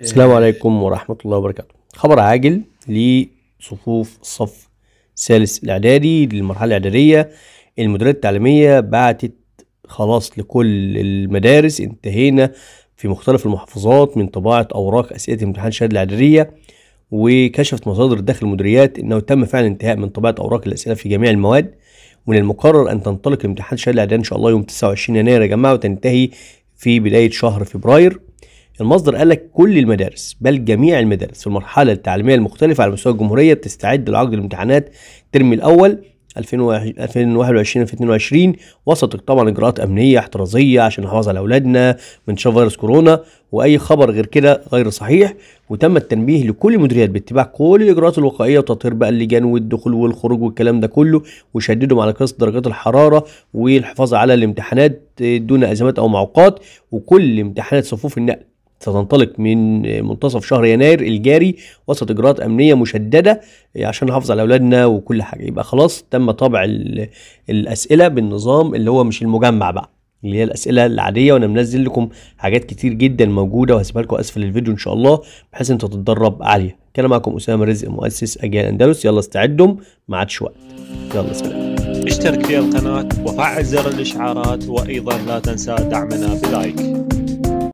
السلام عليكم ورحمة الله وبركاته خبر عاجل لصفوف الصف الثالث الإعدادي للمرحلة الإعدادية المديرية التعليمية بعتت خلاص لكل المدارس انتهينا في مختلف المحافظات من طباعة أوراق أسئلة امتحان الشهادة الإعدادية وكشفت مصادر داخل المديريات أنه تم فعلا انتهاء من طباعة أوراق الأسئلة في جميع المواد ومن المقرر أن تنطلق امتحان الشهادة الإعدادية إن شاء الله يوم 29 يناير يا جماعة وتنتهي في بداية شهر فبراير المصدر قال لك كل المدارس بل جميع المدارس في المرحله التعليميه المختلفه على مستوى الجمهوريه بتستعد لعقد الامتحانات الترم الاول 2021 2022 وسط طبعا اجراءات امنيه احترازيه عشان نحافظ على اولادنا من فيروس كورونا واي خبر غير كده غير صحيح وتم التنبيه لكل المديريات باتباع كل الاجراءات الوقائيه وتطهير بقى اللجان والدخول والخروج والكلام ده كله وشددهم على قياس درجات الحراره والحفاظ على الامتحانات دون ازمات او معوقات وكل امتحانات صفوف النقل ستنطلق من منتصف شهر يناير الجاري وسط اجراءات امنيه مشدده إيه، عشان نحافظ على اولادنا وكل حاجه يبقى خلاص تم طبع الاسئله بالنظام اللي هو مش المجمع بقى اللي هي الاسئله العاديه وانا منزل لكم حاجات كتير جدا موجوده وهسيبها لكم اسفل الفيديو ان شاء الله بحيث انت تتدرب عليها كان معكم اسامه رزق مؤسس اجيال اندلس يلا استعدوا ما عادش وقت يلا سلام اشترك في القناه وفعل زر الاشعارات وايضا لا تنسى دعمنا بلايك